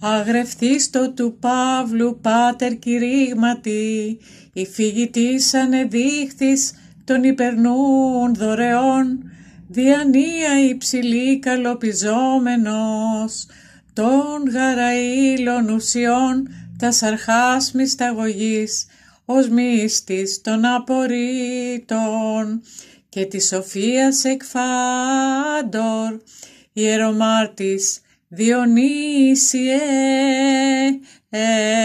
Αγρευτίστο του Παύλου πάτερ κηρύγματι, η φύγη της ανεδείχτης των υπερνούν δωρεών, διανία υψηλή καλοπιζόμενος, των γαραήλων ουσιών τα αρχάς μυσταγωγής, ως μύστης των απορρίτων και της σοφίας εκφάντορ, ιερομάρτης Διονύσιε, ε,